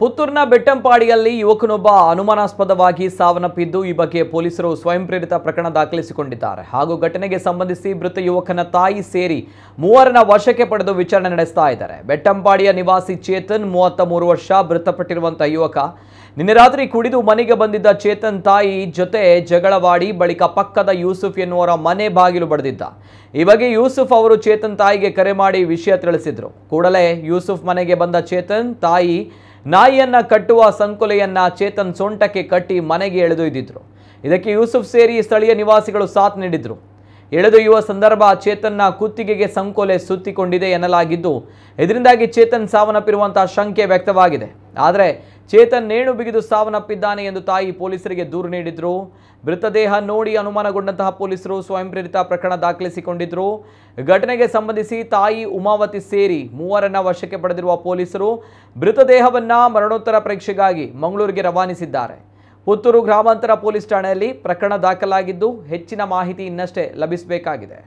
ಪುತ್ತೂರಿನ ಬೆಟ್ಟಂಪಾಡಿಯಲ್ಲಿ ಯುವಕನೊಬ್ಬ ಅನುಮಾನಾಸ್ಪದವಾಗಿ ಸಾವನ್ನಪ್ಪಿದ್ದು ಈ ಬಗ್ಗೆ ಪೊಲೀಸರು ಸ್ವಯಂ ಪ್ರೇರಿತ ಪ್ರಕರಣ ದಾಖಲಿಸಿಕೊಂಡಿದ್ದಾರೆ ಹಾಗೂ ಘಟನೆಗೆ ಸಂಬಂಧಿಸಿ ಮೃತ ಯುವಕನ ತಾಯಿ ಸೇರಿ ಮೂವರನ್ನ ವಶಕ್ಕೆ ಪಡೆದು ವಿಚಾರಣೆ ನಡೆಸ್ತಾ ಇದ್ದಾರೆ ಬೆಟ್ಟಂಪಾಡಿಯ ನಿವಾಸಿ ಚೇತನ್ ಮೂವತ್ತ ಮೂರು ವರ್ಷ ಮೃತಪಟ್ಟಿರುವಂತಹ ಯುವಕ ನಿನ್ನೆ ರಾತ್ರಿ ಕುಡಿದು ಮನೆಗೆ ಬಂದಿದ್ದ ಚೇತನ್ ತಾಯಿ ಜೊತೆ ಜಗಳವಾಡಿ ಬಳಿಕ ಪಕ್ಕದ ಯೂಸುಫ್ ಎನ್ನುವರ ಮನೆ ಬಾಗಿಲು ಬಡಿದಿದ್ದ ಈ ಬಗ್ಗೆ ಯೂಸುಫ್ ಅವರು ಚೇತನ್ ತಾಯಿಗೆ ಕರೆ ಮಾಡಿ ವಿಷಯ ತಿಳಿಸಿದ್ರು ಕೂಡಲೇ ಯೂಸುಫ್ ಮನೆಗೆ ಬಂದ ಚೇತನ್ ತಾಯಿ ನಾಯಿಯನ್ನ ಕಟ್ಟುವ ಸಂಕುಲೆಯನ್ನ ಚೇತನ್ ಸೊಂಟಕ್ಕೆ ಕಟ್ಟಿ ಮನೆಗೆ ಎಳೆದೊಯ್ದಿದ್ರು ಇದಕ್ಕೆ ಯೂಸುಫ್ ಸೇರಿ ಸ್ಥಳೀಯ ನಿವಾಸಿಗಳು ಸಾಥ್ ನೀಡಿದ್ರು ಎಳೆದೊಯ್ಯುವ ಸಂದರ್ಭ ಚೇತನ್ನ ಕುತ್ತಿಗೆಗೆ ಸಂಕೋಲೆ ಸುತ್ತಿಕೊಂಡಿದೆ ಎನ್ನಲಾಗಿದ್ದು ಇದರಿಂದಾಗಿ ಚೇತನ್ ಸಾವನ್ನಪ್ಪಿರುವಂತಹ ಶಂಕೆ ವ್ಯಕ್ತವಾಗಿದೆ ಆದರೆ ಚೇತನ್ ನೇಣು ಬಿಗಿದು ಸಾವನ್ನಪ್ಪಿದ್ದಾನೆ ಎಂದು ತಾಯಿ ಪೊಲೀಸರಿಗೆ ದೂರು ನೀಡಿದ್ರು ಮೃತದೇಹ ನೋಡಿ ಅನುಮಾನಗೊಂಡಂತಹ ಪೊಲೀಸರು ಸ್ವಯಂ ಪ್ರೇರಿತ ಪ್ರಕರಣ ದಾಖಲಿಸಿಕೊಂಡಿದ್ರು ಘಟನೆಗೆ ಸಂಬಂಧಿಸಿ ತಾಯಿ ಉಮಾವತಿ ಸೇರಿ ಮೂವರನ್ನ ವಶಕ್ಕೆ ಪಡೆದಿರುವ ಪೊಲೀಸರು ಮೃತದೇಹವನ್ನ ಮರಣೋತ್ತರ ಪರೀಕ್ಷೆಗಾಗಿ ಮಂಗಳೂರಿಗೆ ರವಾನಿಸಿದ್ದಾರೆ ಪುತ್ತೂರು ಗ್ರಾಮಾಂತರ ಪೊಲೀಸ್ ಠಾಣೆಯಲ್ಲಿ ಪ್ರಕರಣ ದಾಖಲಾಗಿದ್ದು ಹೆಚ್ಚಿನ ಮಾಹಿತಿ ಇನ್ನಷ್ಟೇ ಲಭಿಸಬೇಕಾಗಿದೆ